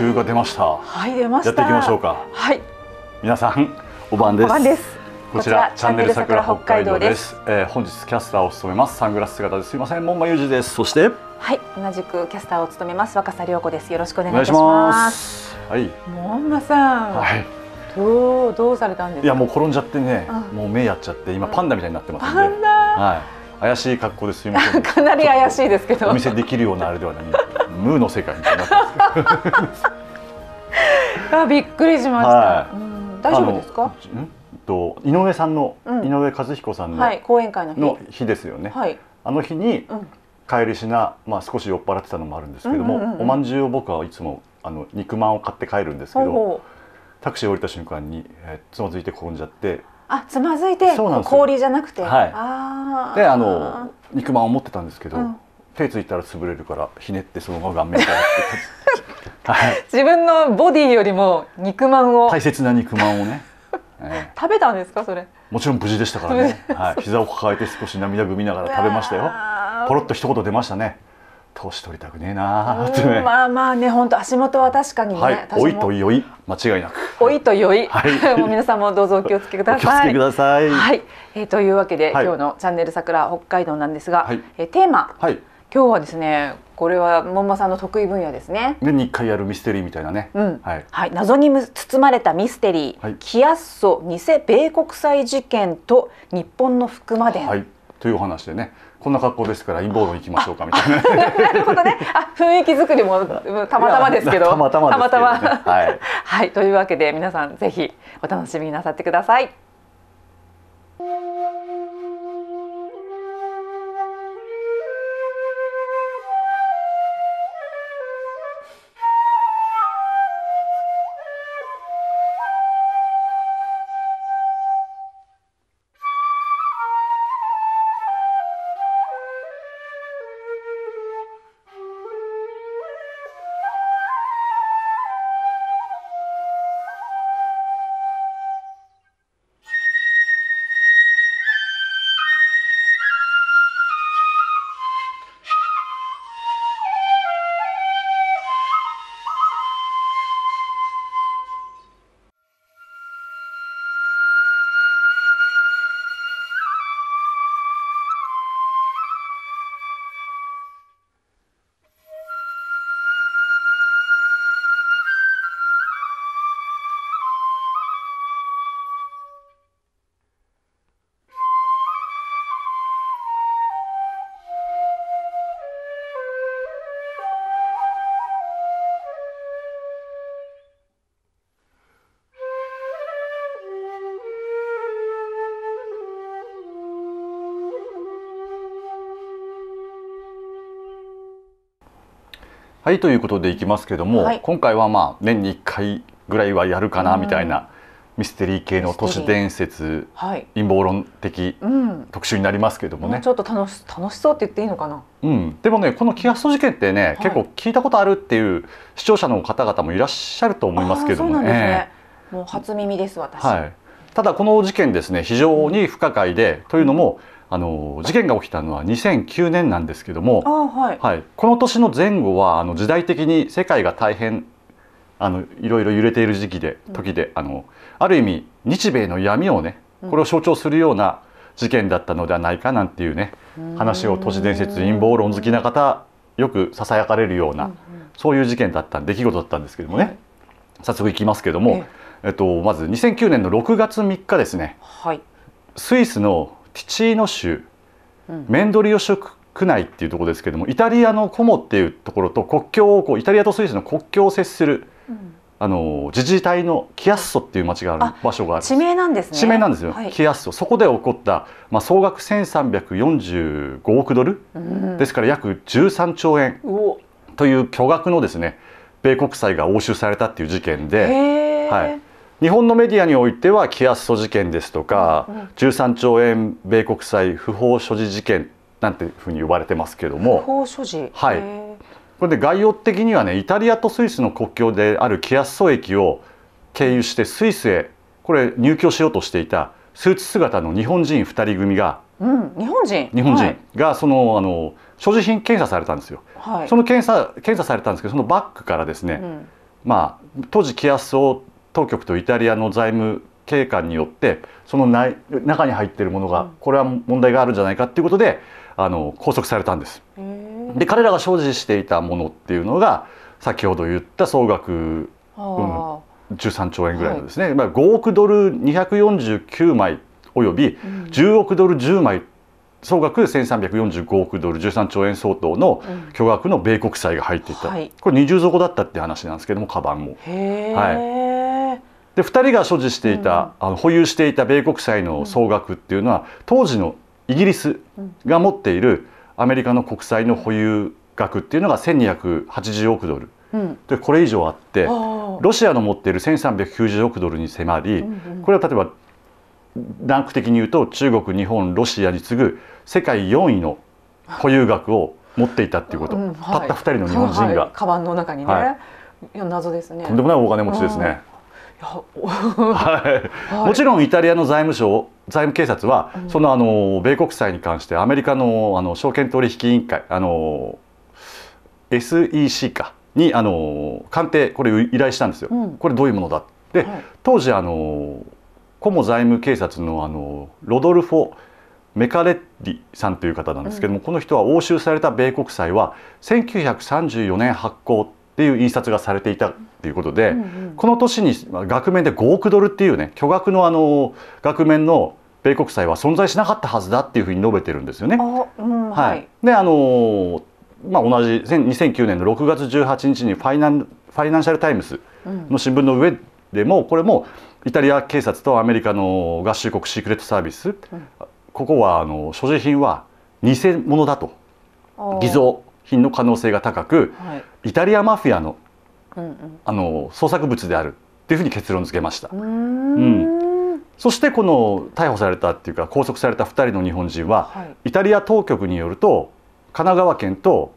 週が出ました。はい、出ました。やっていきましょうか。はい。皆さん、お晩です。です。こちらチャンネル桜北海道です。えー、本日キャスターを務めますサングラス姿ですすみません門馬裕二です。そしてはい同じくキャスターを務めます若狭涼子です。よろしくお願いします。はい門馬さん。はい。どうどうされたんですいやもう転んじゃってね、うん、もう目やっちゃって今パンダみたいになってますんで。うん、パンダ。はい。怪しい格好ですいません。かなり怪しいですけど。お見せできるようなあれではないムーの世界みたいになってます あびっくりしました、はい、うん、大丈夫ですかと井上さんの、うん、井上和彦さんの、はい、講演会の日の日ですよね、はい、あの日に、うん、帰りしな、まあ、少し酔っ払ってたのもあるんですけども、うんうんうんうん、おまんじゅうを僕はいつもあの肉まんを買って帰るんですけどタクシー降りた瞬間に、えー、つまずいて転んじゃってあつまずいてそうなん氷じゃなくて、はい、あであの肉まんを持ってたんですけど、うん、手ついたら潰れるからひねってそのまま顔面から 自分のボディよりも肉まんを大切な肉まんをね、食べたんですかそれもちろん無事でしたからね、はい、膝を抱えて少し涙ぐみながら食べましたよポロッと一言出ましたね年取りたくねえなーってねまあまあね本当足元は確かにね、はい、老いと酔い間違いなく老いと酔い、はい、皆さんもどうぞお気をつけくださいはい、えー、というわけで、はい、今日のチャンネル桜北海道なんですが、はい、えー、テーマ、はい今日はですねこれは門馬さんの得意分野ですね年に1回やるミステリーみたいなね、うんはい、はい、謎に包まれたミステリー「はい、キアッソ偽米国際事件と日本の福間伝」はい、というお話でねこんな格好ですから陰謀論いきましょうかみたいな なるほどねあ雰囲気作りもたまたまですけど たまたま、ね、たまたまはい、はい、というわけで皆さんぜひお楽しみになさってください。はいということでいきますけども、はい、今回はまあ年に1回ぐらいはやるかなみたいな、ミステリー系の都市伝説、はい、陰謀論的、特集になりますけどもね、もちょっと楽し楽しそうって言っていいのかな、うん、でもねこのキアスト事件ってね、はい、結構聞いたことあるっていう視聴者の方々もいらっしゃると思いますけどもね。もう初耳です私、はい、ただこの事件ですね非常に不可解でというのもあの事件が起きたのは2009年なんですけども、はい、はい、この年の前後はあの時代的に世界が大変あのいろいろ揺れている時期で時であのある意味日米の闇をねこれを象徴するような事件だったのではないかなんていうね、うん、話を都市伝説陰謀論好きな方よくささやかれるような、うん、そういう事件だった出来事だったんですけどもね、早速いきますけども。えっと、まず2009年の6月3日ですね、はい、スイスのティチーノ州、うん、メンドリオ諸区内っていうところですけどもイタリアのコモっていうところと国境をこうイタリアとスイスの国境を接する、うん、あの自治体のキアッソっていう町がある場所がある地名なんですね地名なんですよ、はい、キアッソそこで起こった、まあ、総額1345億ドル、うん、ですから約13兆円という巨額のですね米国債が押収されたっていう事件で、はい、日本のメディアにおいてはキア素ソ事件ですとか、うん、13兆円米国債不法所持事件なんていうふうに呼ばれてますけども不法所持はいこれで概要的にはねイタリアとスイスの国境であるキア素ソ駅を経由してスイスへこれ入居しようとしていたスーツ姿の日本人2人組が、うん、日本人日本人がその、はい、あの所持品検査されたんですよ、はい、その検査検査されたんですけどそのバッグからですね、うん、まあ当時キアをソ当局とイタリアの財務警官によってその内中に入っているものがこれは問題があるんじゃないかっていうことであの拘束されたんです。で彼らが所持していたものっていうのが先ほど言った総額、うん、13兆円ぐらいのですね、はい、まあ、5億ドル249枚および10億ドル10枚総額1345億ドル13兆円相当の巨額の米国債が入っていた、うんはい、これ二重底だったって話なんですけどもカバンも。はいで2人が所持していた、あの保有していた米国債の総額っていうのは当時のイギリスが持っているアメリカの国債の保有額っていうのが1280億ドル、でこれ以上あってロシアの持っている1390億ドルに迫りこれは例えばランク的に言うと中国日本ロシアに次ぐ世界4位の保有額を持っていたっていうこと、うんはい、たった2人の日本人が、はい、カバンの中にね、はい、謎ですねとんでもないお金持ちですね、はい、もちろんイタリアの財務省財務警察は、うん、そのあの米国債に関してアメリカのあの証券取引委員会あの SEC かにあの鑑定これ依頼したんですよ、うん、これどういうものだで、はい、当時あのコモ財務警察のあのロドルフォ・メカレッリさんという方なんですけども、うん、この人は押収された米国債は1934年発行っていう印刷がされていたっていうことで、うんうん、この年に額面で5億ドルっていうね巨額のあの額面の米国債は存在しなかったはずだっていうふうに述べてるんですよね。うん、はい、であのまあ、同じ2009年の6月18日にファイナンファイナンシャル・タイムズの新聞の上でも、これもイタリア警察とアメリカの合衆国シークレットサービス、うん、ここはあの所持品は偽物だと偽造品の可能性が高く、はい、イタリアマフィアのうんうん、あの創作物であるっていうふうに結論付けました。うんそしてこの逮捕されたっていうか拘束された2人の日本人は、はい、イタリア当局によると神奈川県と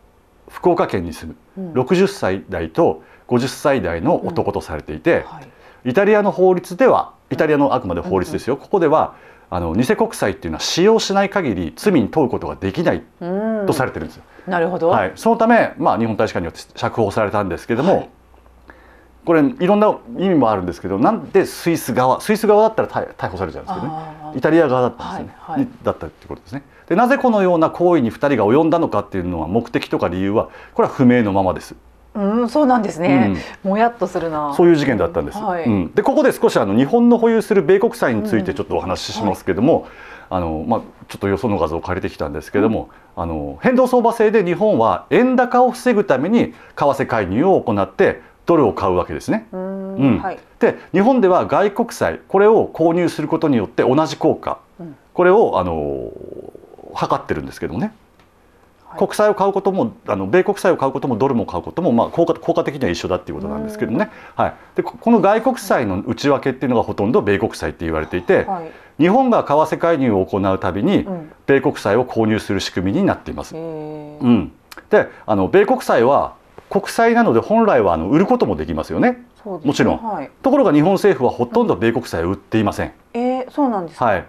福岡県に住む60歳代と50歳代の男とされていて、うんはい、イタリアの法律ではイタリアのあくまで法律ですよ、うんうん、ここではあの偽国債っていうのは使用しない限り罪に問うことができないとされてるんですよ。なるほど、はい、そのため、まあ、日本大使館によって釈放されたんですけども、はい、これいろんな意味もあるんですけどなんでスイス側スイス側だったら逮捕されちゃうんですけどねイタリア側だったんですね、はいはい、だったってことですね。でなぜこのような行為に2人が及んだのかっていうのは目的とか理由はこれは不明のままです。うん、そうなんですね、うん、もやっとするなそういう事件だったんです、うんはい、でここで少しあの日本の保有する米国債についてちょっとお話ししますけども、はいあのまあ、ちょっとよその画像を借りてきたんですけども、うん、あの変動相場制で日本は円高を防ぐために為替介入を行ってドルを買うわけですね。うん、うんはい、で日本では外国債これを購入することによって同じ効果、うん、これをあの測ってるんですけどもね。国債を買うこともあの米国債を買うこともドルも買うことも、まあ、効果効果的には一緒だっていうことなんですけどね、はい、でこの外国債の内訳っていうのがほとんど米国債って言われていて、はい、日本が為替介入を行うたびに米国債を購入する仕組みになっています。うん、うん、であの米国債は国債なので本来はあの売ることもできますよね。ねもちろん、はい、ところが日本政府はほとんど米国債を売っていません。うん、えー、そうなんですはい。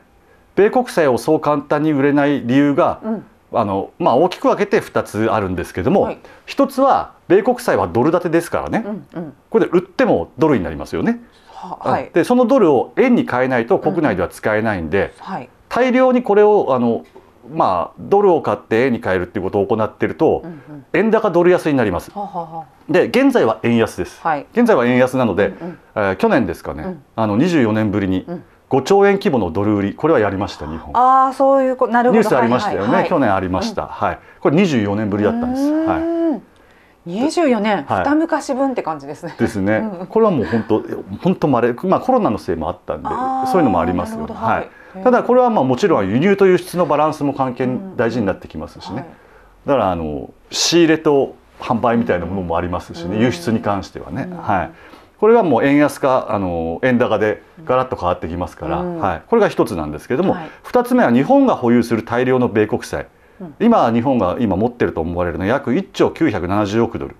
米国債をそう簡単に売れない理由が、うんあのまあ、大きく分けて2つあるんですけども、はい、1つは米国債はドル建てですからね、うんうん、これで売ってもドルになりますよね。はい、でそのドルを円に変えないと国内では使えないんで、うんはい、大量にこれをあの、まあ、ドルを買って円に変えるっていうことを行ってると、うんうん、円高ドル安になります。はははで現在は円安です、はい、現在は円安なので、うんうん、えー、去年ですかね、うん、あの24年ぶりに、うん5兆円規模のドル売りこれはやりました日本ああそういうこなるほどニュースありましたよね、はいはいはい、去年ありました、うん、はいこれ24年ぶりだったんですはい24年、はい、二昔分って感じですね。ですね。これはもう本当本当まれ、まあコロナのせいもあったんで、そういうのもありますよ、ね、はい。ただこれはまあもちろん輸入と輸出のバランスも関係大事になってきますしね。はい、だからあの仕入れと販売みたいなものもありますしね、うん、輸出に関してはね、はい。これはもう円安かあの円高でガラッと変わってきますから、うん、はい、これが1つなんですけれども、はい、2つ目は日本が保有する大量の米国債、うん、今日本が今持ってると思われるのは約1兆970億ドル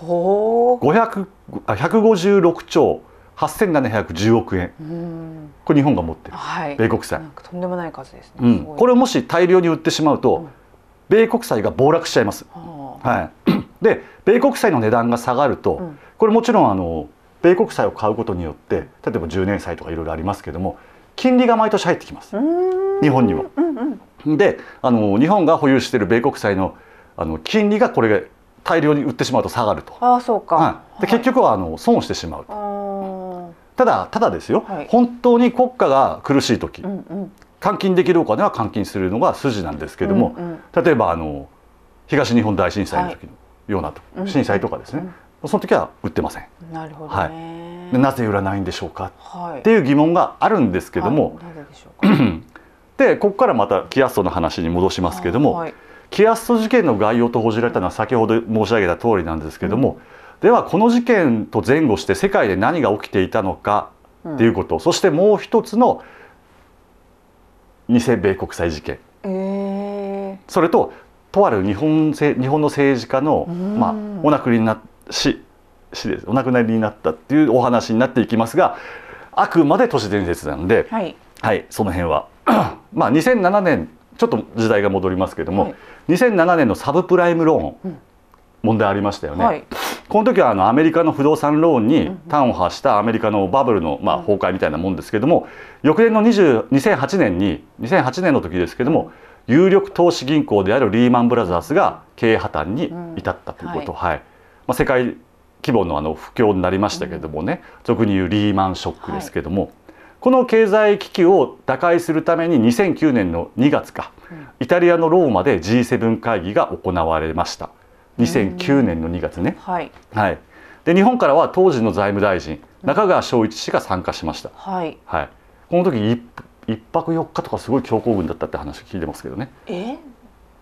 5 0 156兆8710億円、うん、これ日本が持ってる、はい、米国債とんでもない数ですね、うん、これをもし大量に売ってしまうと、米国債が暴落しちゃいます、はい、で米国債の値段が下がると、これもちろんあの米国債を買うことによって例えば10年債とかいろいろありますけども金利が毎年入ってきます日本にも。うんうん、であの日本が保有している米国債のあの金利がこれが大量に売ってしまうと下がるとあそうか、うん、で、結局はあの損をしてしまうとただただですよ、はい、本当に国家が苦しい時、うんうん、換金できるお金は換金するのが筋なんですけども、うんうん、例えばあの東日本大震災の時のような、はい、震災とかですね、うん、その時は売ってません。なるほど、ね、はい、なぜ売らないんでしょうか、はい、っていう疑問があるんですけども、はい、で ここからまたキアストの話に戻しますけども、はい、キアスト事件の概要と報じられたのは先ほど申し上げた通りなんですけども、うん、ではこの事件と前後して世界で何が起きていたのかっていうこと、うん、そしてもう一つの偽米国債事件、えー、それととある日本日本の政治家の、まあ、お亡くなりになし死ですお亡くなりになったっていうお話になっていきますがあくまで都市伝説なんで、はい、はい、その辺は まあ2007年ちょっと時代が戻りますけども、はい、2007年のサブプライムローン、うん、問題ありましたよね、はい、この時はあのアメリカの不動産ローンに端を発したアメリカのバブルのまあ崩壊みたいなもんですけども翌年の20 2008年に2008年の時ですけども有力投資銀行であるリーマン・ブラザーズが経営破綻に至ったということ、うん、はいまあ、世界規模のあの不況になりましたけどもね俗に言うリーマンショックですけども、はい、この経済危機を打開するために2009年の2月か、イタリアのローマで G7 会議が行われました2009年の2月ね、はい、はい、で日本からは当時の財務大臣中川翔一氏が参加しました、はい、はい、この時1泊4日とかすごい強行軍だったって話聞いてますけどねえ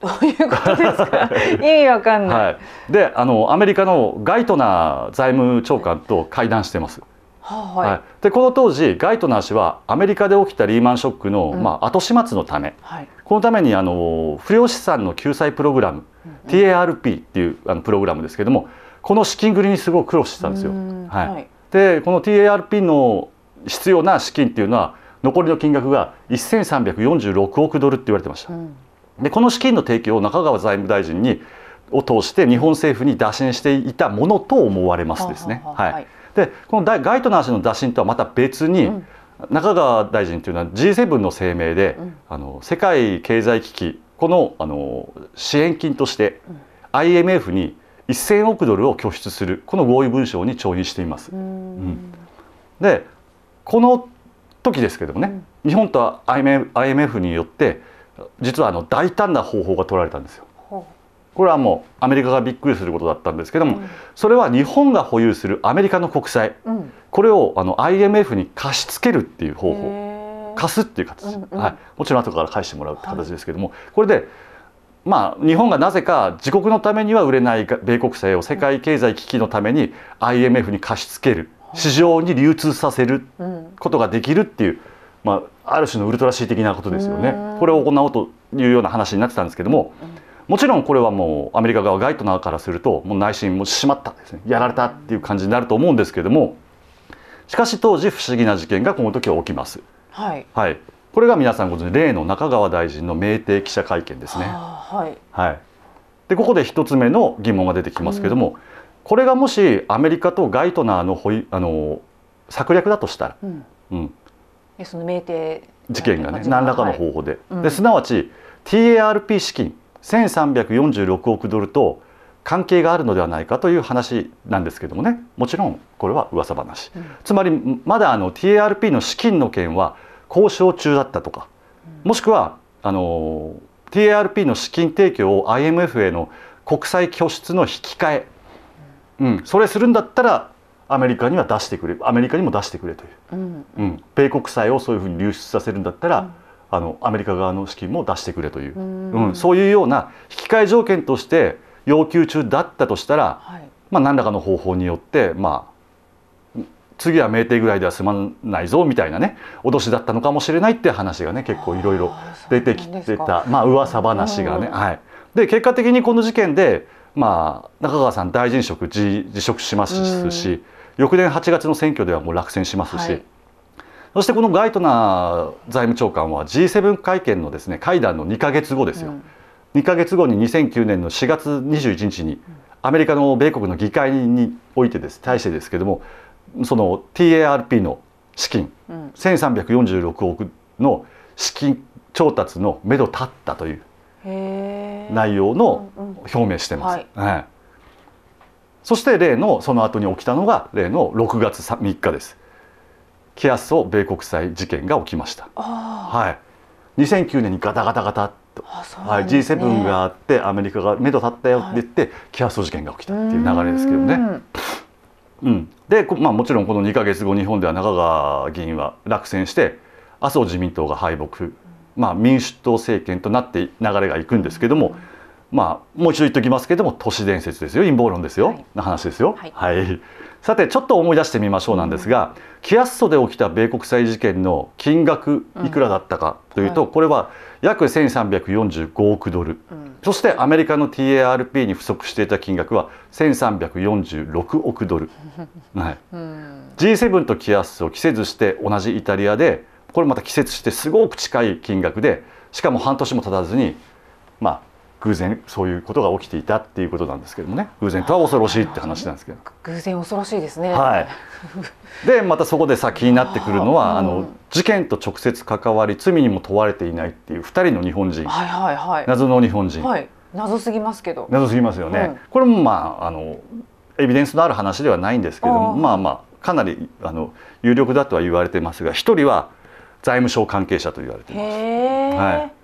ということですか意味わかんない、はい、であのアメリカのガイトナー財務長官と会談してます、はい、はい、でこの当時ガイトナー氏はアメリカで起きたリーマンショックの、うん、まあ、後始末のため、はい、このためにあの不良資産の救済プログラム、うん、TARP っていうあのプログラムですけどもこの資金繰りにすごく苦労してたんですよ。はい、はい、でこの TARP の必要な資金っていうのは残りの金額が1346億ドルって言われてました。うんでこの資金の提供を中川財務大臣にを通して日本政府に打診していたものと思われますですね。は、い、でこのガイドナー氏の打診とはまた別に、うん、中川大臣というのは G7 の声明で、うん、あの世界経済危機このあの支援金として、IMF に1000億ドルを拠出するこの合意文書に調印しています。うん、でこの時ですけどもね、日本と IMF によって実はあの大胆な方法が取られたんですよ。これはもうアメリカがびっくりすることだったんですけども、うん、それは日本が保有するアメリカの国債、うん、これをあの IMF に貸し付けるっていう方法貸すっていう形、うんうん、はい、もちろん後から返してもらうって形ですけども、はい、これでまあ日本がなぜか自国のためには売れない米国債を世界経済危機のために IMF に貸し付ける市場に流通させることができるっていう、まあ、ある種のウルトラシー的なことですよねこれを行おうというような話になってたんですけども、もちろんこれはもうアメリカ側ガイト側からするともう内心もしまったですねやられたっていう感じになると思うんですけどもしかし当時不思議な事件がこの時は起きます。はい、はい、これが皆さんご存知例の中川大臣の明定記者会見ですね。はい、はい、でここで一つ目の疑問が出てきますけれども、うん、これがもしアメリカとガイトナーのあの策略だとしたら、うん、うんその明定事件がね何らかの方法ではい、ですなわち TARP 資金1346億ドルと関係があるのではないかという話なんですけどもねもちろんこれは噂話、うん、つまりまだあの TARP の資金の件は交渉中だったとか、うん、もしくはあの TARP の資金提供を IMF への国債拠出の引き換え、うん、それするんだったらアメリカには出してくれアメリカにも出してくれという、うんうん、米国債をそういうふうに流出させるんだったら、うん、あのアメリカ側の資金も出してくれという、うん、そういうような引き換え条件として要求中だったとしたら、はい、まあ、何らかの方法によって、まあ、次は明定ぐらいでは済まないぞみたいなね脅しだったのかもしれないっていう話がね結構いろいろ出てきてたまあ噂話がね。はい、で結果的にこの事件でまあ、中川さん大臣職辞職しますし、翌年8月の選挙ではもう落選しますし、はい、そしてこのガイトナー財務長官は G7 会見のですね会談の2か月後ですよ、うん、2か月後に2009年の4月21日にアメリカの米国の議会においてです対してですけどもその TARP の資金、うん、1346億の資金調達のめど立ったという内容の表明してます。うんはい、はいそして例のその後に起きたのが例の6月 3, 日です。キアスを米国債事件が起きました。はい。2009年にガタガタガタと、ね、はい、G7 があってアメリカが目処立ったよって言って、はい、キアス事件が起きたっていう流れですけどね。うん、で、まあ、もちろんこの2か月後日本では中川議員は落選して麻生自民党が敗北、まあ、民主党政権となって流れがいくんですけども、うんまあ、もう一度言っておきますけれども都市伝説ですよ陰謀論ですよ、はい、な話ですよ、はい、はい、さてちょっと思い出してみましょうなんですが、うん、キアッソで起きた米国債事件の金額いくらだったかというと、うん、これは約1345億ドル、うん、そしてアメリカの TARP に不足していた金額は1346億ドル、はいうん、G7 とキアッソを季節して同じイタリアでこれまた季節してすごく近い金額でしかも半年も経たずにまあ偶然そういうことが起きていたっていうことなんですけどもね偶然とは恐ろしいって話なんですけど偶然恐ろしいですねはい でまたそこでさ気になってくるのはあ、の事件と直接関わり罪にも問われていないっていう2人の日本人、はいはいはい、謎の日本人、はい、謎すぎますけど謎すぎますよね、うん、これもまああのエビデンスのある話ではないんですけどもまあまあかなりあの有力だとは言われてますが1人は財務省関係者と言われています。はい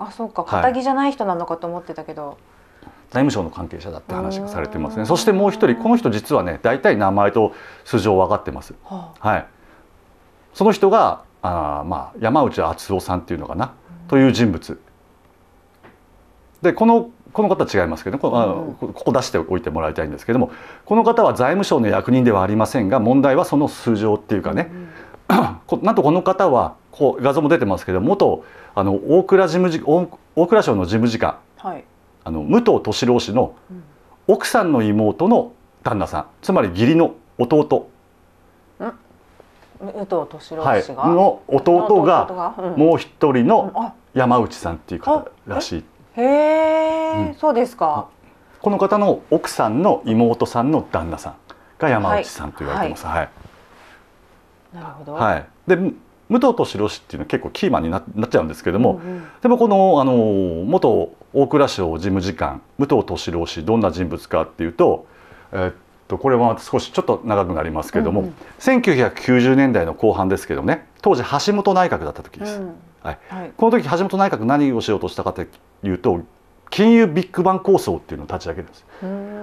あそうか肩着じゃない人なのかと思ってたけど、はい、財務省の関係者だって話がされてますねそしてもう一人この人実はね大体名前と素性分かってます、はあ、はいその人があまあ山内敦夫さんっていうのかな、うん、という人物でこのこの方は違いますけど、ね、この、うん、ここ出しておいてもらいたいんですけどもこの方は財務省の役人ではありませんが問題はその素性っていうかね、うん なんとこの方はこう画像も出てますけど元あの大蔵事務次大蔵省の事務次官、はい、あの武藤敏郎氏の奥さんの妹の旦那さんつまり義理の弟武藤敏郎氏が、はい、の弟がもう一人の山内さんっていう方らしい。へえ、うん、そうですか。この方の奥さんの妹さんの旦那さんが山内さんと言われてます。はい、はいなるほど、はい、で武藤敏郎氏っていうのは結構キーマンになっちゃうんですけども、うんうん、でもこのあの元大蔵省事務次官武藤敏郎氏どんな人物かっていうと、えー、っとこれは少しちょっと長くなりますけども、うんうん、1990年代の後半ですけどね当時橋本内閣だった時です、うん、はい、はい、この時橋本内閣何をしようとしたかというと金融ビッグバン構想っていうのを立ち上げるんです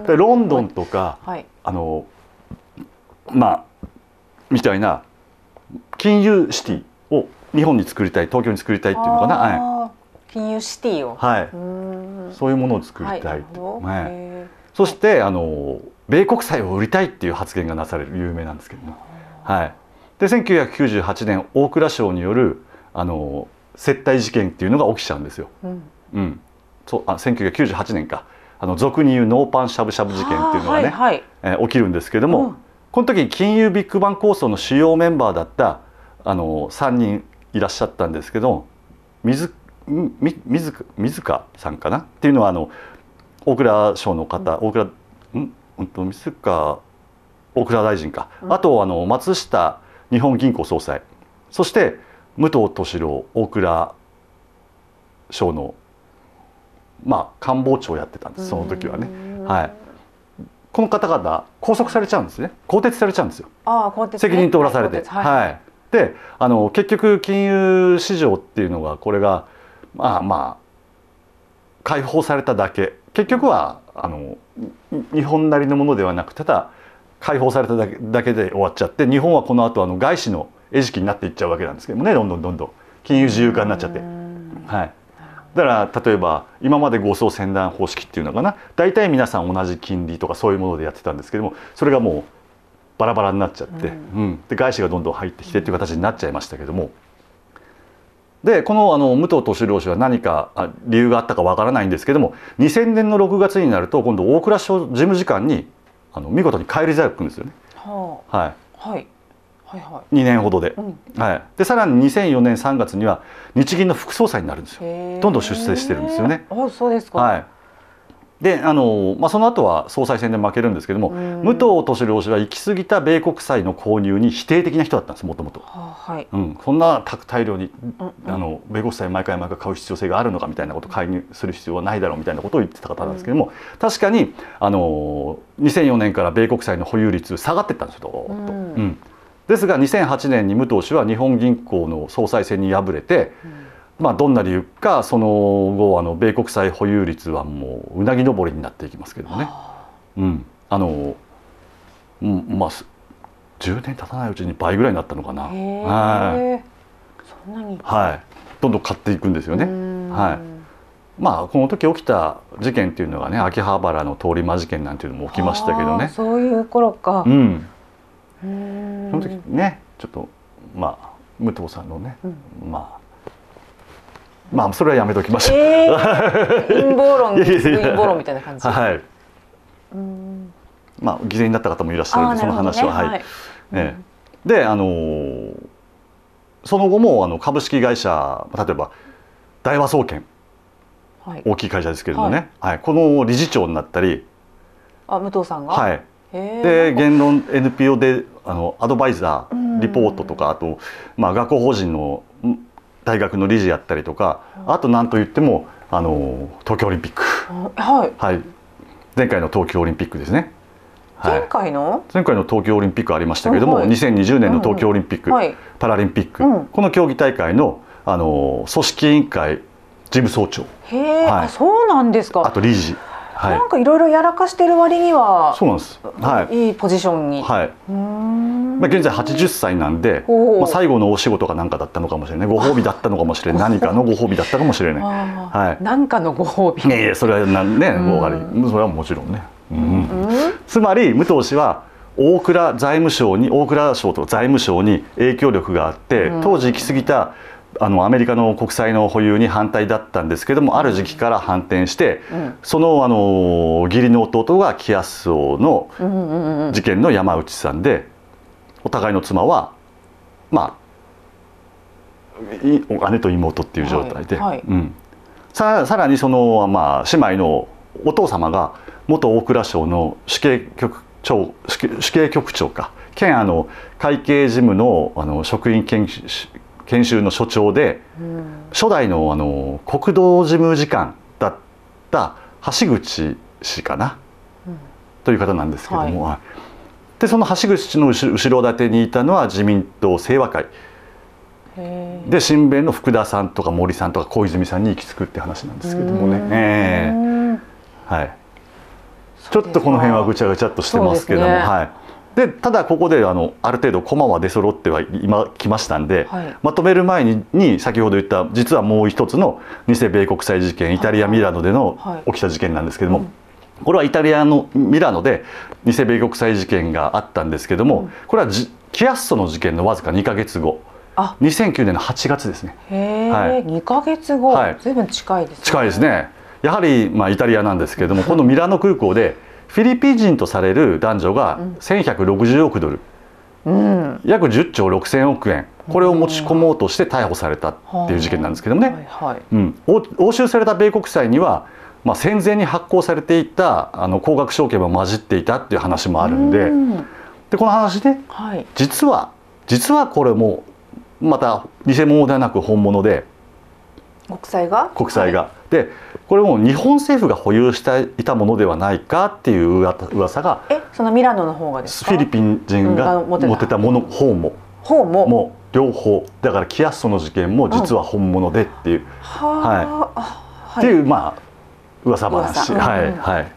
でロンドンとか、はい、あのまあみたいな金融シティを日本に作りたい東京に作りたいっていうのかな、はい、金融シティを、はい、そういうものを作りたい、はいはい、そしてあの米国債を売りたいっていう発言がなされる有名なんですけども、はい、で1998年大蔵省によるあの接待事件っていうのが起きちゃうんですよ。うん、うん、そうあ1998年かあの俗に言うノーパンしゃぶしゃぶ事件っていうのがね、はいはい、えー、起きるんですけども、うんこの時金融ビッグバン構想の主要メンバーだったあの3人いらっしゃったんですけど水塚さんかなっていうのはあの大蔵省の方、大蔵ん本当水川大蔵大臣か、あとあの松下日本銀行総裁そして武藤敏郎大蔵省のまあ官房長やってたんですその時はね。はいこの方々拘束されちゃうんですね更迭されちゃうんですよあ更迭、ね、責任取らされて、はい、はい、であの結局金融市場っていうのがこれがまあまあ解放されただけ結局はあの日本なりのものではなくただ解放されただけだけで終わっちゃって日本はこの後あの外資の餌食になっていっちゃうわけなんですけどもねどんどんどんどん金融自由化になっちゃって。はいだから例えば今まで合奏船団方式っていうのかな大体皆さん同じ金利とかそういうものでやってたんですけどもそれがもうバラバラになっちゃって、うん、うん、で外資がどんどん入ってきてっていう形になっちゃいましたけども。でこのあの武藤敏郎氏は何か理由があったかわからないんですけども2000年の6月になると今度大蔵省事務次官にあの見事に返り咲くんですよね。はあ、はい、はい、2年ほどで,、はい、でさらに2004年3月には日銀の副総裁になるんですよどんどん出世してるんですよね。あそうですか、はいであのまあ、その後は総裁選で負けるんですけども武藤敏郎氏は行き過ぎた米国債の購入に否定的な人だったんですもともと、はいうん、そんな大量に、うん、あの米国債毎回毎回買う必要性があるのかみたいなことを介入する必要はないだろうみたいなことを言ってた方なんですけども、うん、確かにあの2004年から米国債の保有率下がってったんですよと。うんですが2008年に武藤氏は日本銀行の総裁選に敗れて、まあ、どんな理由かその後あの米国債保有率はもううなぎ登りになっていきますけどね、うん、あの、うん、まあ10年経たないうちに倍ぐらいになったのかな。はい、そんなに、はい、どんどん買っていくんですよね。はい、まあこの時起きた事件っていうのがね秋葉原の通り魔事件なんていうのも起きましたけどね。そういう頃か、うんその時ねちょっとまあ武藤さんのね、うん、まあまあそれはやめときましょう、えー、陰謀論 陰謀論みたいな感じはいまあ犠牲になった方もいらっしゃるんでその話は、ね、はい、はい、ね、うん、であのー、その後もあの株式会社例えば大和総研、はい、大きい会社ですけれどもね、はい、はい、この理事長になったりあ武藤さんがはいで言論 NPO であのアドバイザーリポートとかあと、まあ、学校法人の大学の理事やったりとかあと何といってもあの東京オリンピック、はい、はい、前回の東京オリンピックですね。はい、前回の前回の東京オリンピックありましたけれども、はい、2020年の東京オリンピック、うん、パラリンピック、うん、この競技大会のあの組織委員会事務総長へえ、はい、そうなんですかあと理事はい、なんかいろいろやらかしてる割にはそうなんです、はい、いいポジションに、はいまあ、現在80歳なんで、まあ、最後のお仕事が何かだったのかもしれないご褒美だったのかもしれない何かのご褒美だったかもしれない、はい、何かのご褒美いえそれはなんねおがりそれはもちろんね、うん、うん、つまり武藤氏は大蔵財務省に大蔵省と財務省に影響力があって当時行き過ぎた、あのアメリカの国債の保有に反対だったんですけどもある時期から反転して、うん、そのあの義理の弟がキアス王の事件の山内さんでお互いの妻はまあ姉と妹っていう状態で、はいはい、うん、ささらにその、まあ、姉妹のお父様が元大蔵省の死刑局長死刑局長か兼あの会計事務のあの職員研修研修の所長で、うん、初代のあの国道事務次官だった橋口氏かな、うん、という方なんですけども、はい、でその橋口氏の後ろ盾にいたのは自民党清和会で新米の福田さんとか森さんとか小泉さんに行き着くって話なんですけどもね。はいちょっとこの辺はぐちゃぐちゃっとしてますけども、ね、はい。でただここであのある程度駒は出揃っては今来ましたんで、はい、まとめる前にに先ほど言った実はもう一つの偽米国債事件イタリア・ミラノでの起きた事件なんですけども。はいはいうんこれはイタリアのミラノで偽米国債事件があったんですけども、うん、これはじキアッソの事件のわずか2か月後あ2009年の8月ですねへえ、はい、2か月後、はい、ずいぶん近いですね近いですねやはり、まあ、イタリアなんですけれどもこのミラノ空港でフィリピン人とされる男女が1160億ドル、うん、約10兆6000億円これを持ち込もうとして逮捕されたっていう事件なんですけどもね、押収された米国債には、まあ、戦前に発行されていたあの高額証券も混じっていたっていう話もあるんでうん、でこの話ね、はい、実は実はこれもまた偽物ではなく本物で国債が国債が、でこれも日本政府が保有していたものではないかっていう噂がえそのミラノの方がですフィリピン人が持ってたもの方も方ももう両方だからキアッソの事件も実は本物でっていう、うん、はい、はい、っていうまあ噂話、うん、はいはい。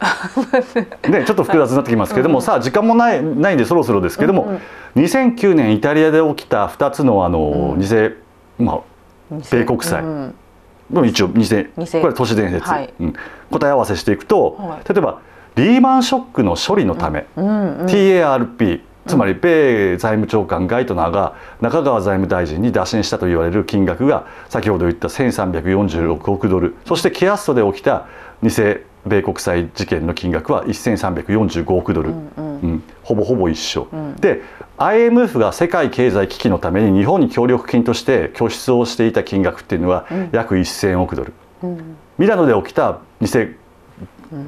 ね、ちょっと複雑になってきますけども、さあ時間もないないんでそろそろですけども、うんうん、2009年イタリアで起きた2つのあの、偽、まあ、米国債の一応2000、これ都市伝説、はいうん、答え合わせしていくと、はい、例えばリーマンショックの処理のため、うんうん、TARP つまり米財務長官ガイトナーが中川財務大臣に打診したと言われる金額が先ほど言った1346億ドルそしてケアストで起きた偽米国債事件の金額は1345億ドル。うんうんうん、ほぼほぼ一緒、うん、で IMF が世界経済危機のために日本に協力金として拠出をしていた金額っていうのは約1000億ドル、うん、ミラノで起きた偽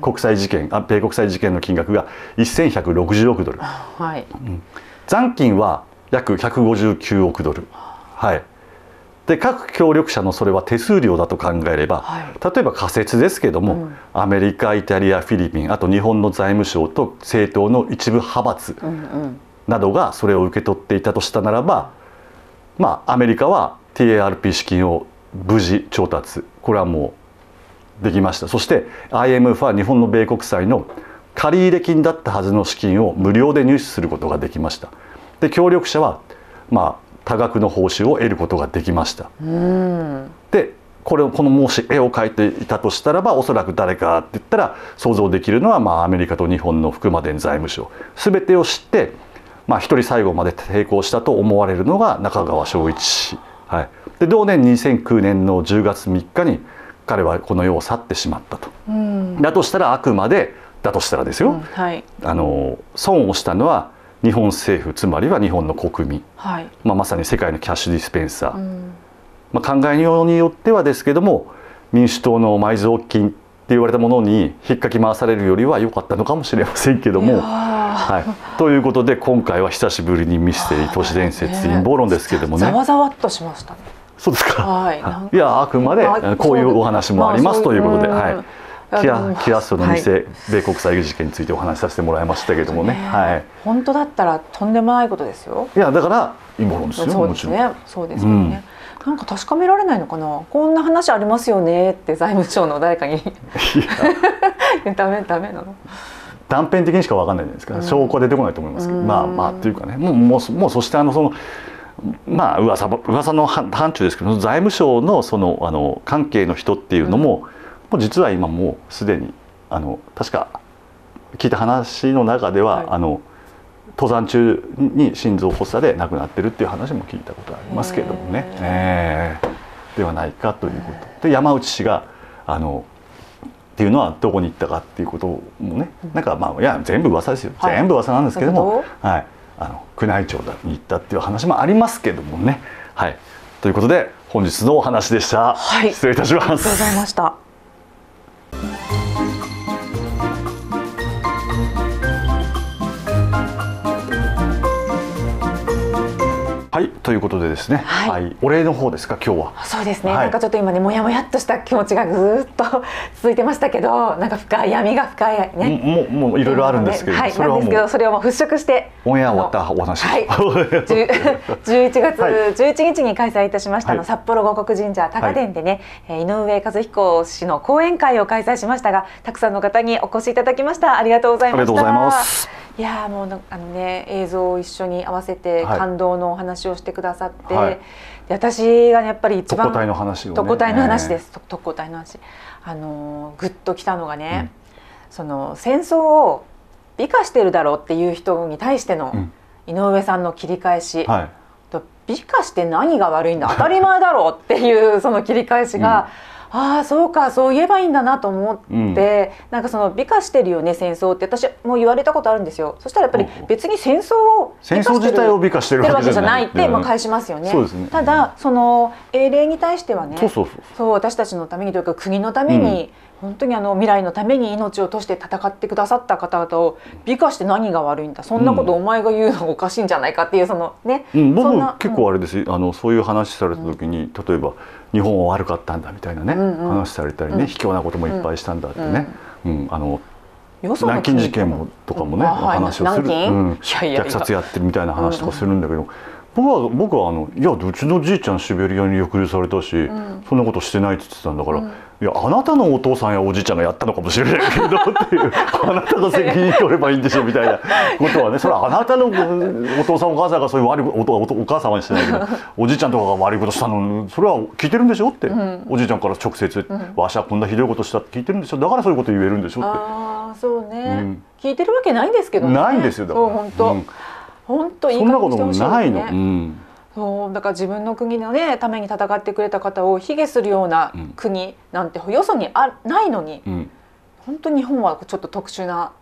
国際事件米国際事件の金額が1160億ドル、はい、残金は約159億ドル、はい、で各協力者のそれは手数料だと考えれば、はい、例えば仮説ですけども、うん、アメリカイタリアフィリピンあと日本の財務省と政党の一部派閥などがそれを受け取っていたとしたならば、うん、まあアメリカは TARP 資金を無事調達これはもうできましたそして IMF は日本の米国債の借入金だったはずの資金を無料で入手することができました。で協力者はまあ多額の報酬を得ることができました。でこれをこのもし絵を描いていたとしたらばおそらく誰かって言ったら想像できるのはまあアメリカと日本の福間伝財務省全てを知ってまあ一人最後まで抵抗したと思われるのが中川昭一氏、はい、で同年2009年の10月3日に彼はこの世を去ってしまったと。だとしたらあくまでだとしたらですよ、うんはい、あの損をしたのは日本政府つまりは日本の国民、はい、まあ、まさに世界のキャッシュディスペンサー、うん、まあ、考えようによってはですけども民主党の埋蔵金って言われたものに引っかき回されるよりは良かったのかもしれませんけども。いはい、ということで今回は久しぶりにミステリー 都市伝説陰謀論ですけどもね。ざわざわっとしました、ね、そうですか。はい。いやあくまでこういうお話もありますということで、はい。キアキアストの店、はい、米国債事件についてお話しさせてもらいましたけれどもね、ね、はい、本当だったらとんでもないことですよいやだから陰謀論ですよ、そうですねそうですよね、うん、なんか確かめられないのかなこんな話ありますよねって財務省の誰かに ダメダメなの断片的にしか分かんないじゃないですか、うん、証拠は出てこないと思いますけど、うん、まあまあっていうかねもうもうもうそしてあのそのまあ噂噂の範疇ですけど財務省のそのあの関係の人っていうのも、うんもう実は今もうすでにあの確か聞いた話の中では、はい、あの登山中に心臓発作で亡くなってるっていう話も聞いたことありますけれどもね、えー、ではないかということで山内氏があのっていうのはどこに行ったかっていうこともね、なんかまあいや全部噂ですよ、はい、全部噂なんですけども、はい、あの宮内庁に行ったっていう話もありますけどもね。はい、ということで本日のお話でした、はい、失礼いたします。ありがとうございました Thank you. はいということでですね、はい、はい、お礼の方ですか今日はそうですね、はい、なんかちょっと今ねもやもやっとした気持ちがずっと 続いてましたけどなんか深い闇が深いねもうもういろいろあるんですけど、はい、それはもうそれをもう払拭してオンエア終わったお話はい 月十一日に開催いたしましたの、札幌護国神社高賀殿でね、はい、井上和彦氏の講演会を開催しましたがたくさんの方にお越しいただきましたありがとうございましたいやもうあのね映像を一緒に合わせて感動のお話をしてくださって、はい、で私が、ね、やっぱり一番特攻隊の話、ね、特攻隊の話です、特攻隊の話あのグッときたのがね、うん、その戦争を美化してるだろうっていう人に対しての井上さんの切り返し、うんはい美化して何が悪いんだ当たり前だろうっていうその切り返しが、ああそうかそう言えばいいんだなと思って、うん、なんかその美化してるよね戦争って私も言われたことあるんですよそしたらやっぱり別に戦争を戦争自体を美化してるわけじゃないって、まあ、返しますよね、ね、ただその英霊に対してはねそう私たちのためにというか国のために、うん、本当にあの未来のために命をとして戦ってくださった方々を美化して何が悪いんだそんなことお前が言うのおかしいんじゃないかっていうそのね、うん、僕結構あれです、あのそういう話された時に、例えば日本は悪かったんだみたいなね、うんうん、話されたりね、うん、卑怯なこともいっぱいしたんだってね、うん、うん、あの南京事件もとかもね、話をする、虐殺やってるみたいな話とかするんだけど。僕は僕はあのいやうちのじいちゃんシベリアに抑留されたし、そんなことしてないって言ってたんだから、いやあなたのお父さんやおじいちゃんがやったのかもしれないけどっていうあなたが責任取ればいいんでしょみたいなことはねそれはあなたのお父さんお母さんがそういう悪いおおお母さんはしてないけどおじいちゃんとかが悪いことしたのそれは聞いてるんでしょって、うん、おじいちゃんから直接、うん、わしはこんなひどいことしたって聞いてるんでしょだからそういうこと言えるんでしょってあそうね、うん、聞いてるわけないんですけど、ね、ないんですよだからそう本当、うん、本当いいそんなこともないの、うんそうだから自分の国の、ね、ために戦ってくれた方を卑下するような国なんて、よそにあないのに、うん、本当に日本はちょっと特殊な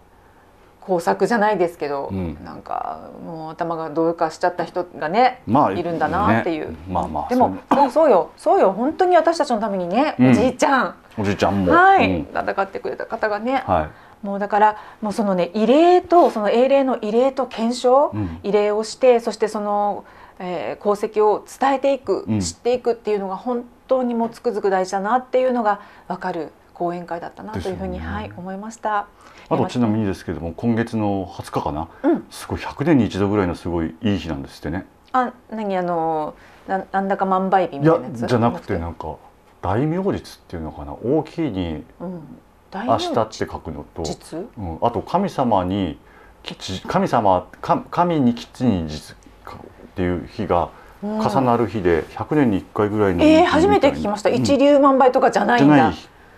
工作じゃないですけど、うん、なんかもう頭がどうかしちゃった人がね、まあ、いるんだなっていう、ね、まあまあでもそうそうよそうよ本当に私たちのためにね、うん、おじいちゃんおじいちゃんも、はい、うん、戦ってくれた方がね、はい、もうだからもうそのね慰霊とその英霊の慰霊と検証、慰霊をしてそしてその。えー、功績を伝えていく、知っていくっていうのが本当にもつくづく大事だなっていうのが分かる講演会だったなというふうに、ね、はい、思いました。あとちなみにですけれども今月の20日かな、うん、すごい100年に一度ぐらいのすごいいい日なんですってね。あ何あのななんだか万倍日みたいなやつじゃなくてなんか大名日っていうのかな大きいに明日って書くのと、うん、うん、あと神様に神様神に吉に実っていう日が重なる日で100年に1回ぐらいのえー、初めて聞きました、うん、一粒万倍とかじゃないんだ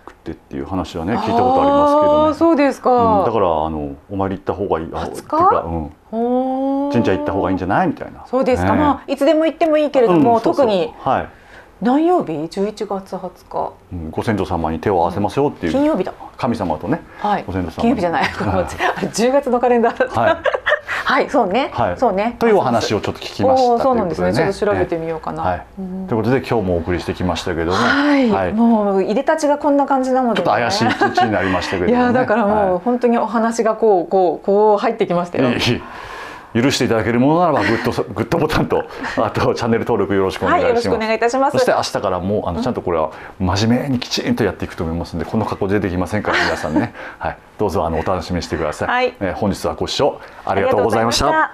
くてっていう話はね聞いたことありますけどねそうですか、うん、だからあのお参り行った方がいいあっていうか、うん、神社行った方がいいんじゃないみたいなそうですか、ね、まあいつでも行ってもいいけれども、うん、特にはい何曜日11月20日、うん、ご先祖様に手を合わせましょうっていう、金曜日だ神様とね、はい、ご先祖様金曜日じゃない10 月のカレンダーだった、はいはいそうね、はい、そうねというお話をちょっと聞きましたそうなんですねちょっと調べてみようかな、ということで今日もお送りしてきましたけども、はい、もう入れたちがこんな感じなので、ちょっと怪しい一日になりましたけど、いやだからもう本当にお話がこうこうこう入ってきましたよ、許していただけるものならばグッドグッドボタンとあとチャンネル登録よろしくお願いします。はい、お願いいたします。そして明日からもうあのちゃんとこれは真面目にきちんとやっていくと思いますのでこの格好出てきませんから 皆さんねはいどうぞあのお楽しみにしてください。はい、えー、本日はご視聴ありがとうございました。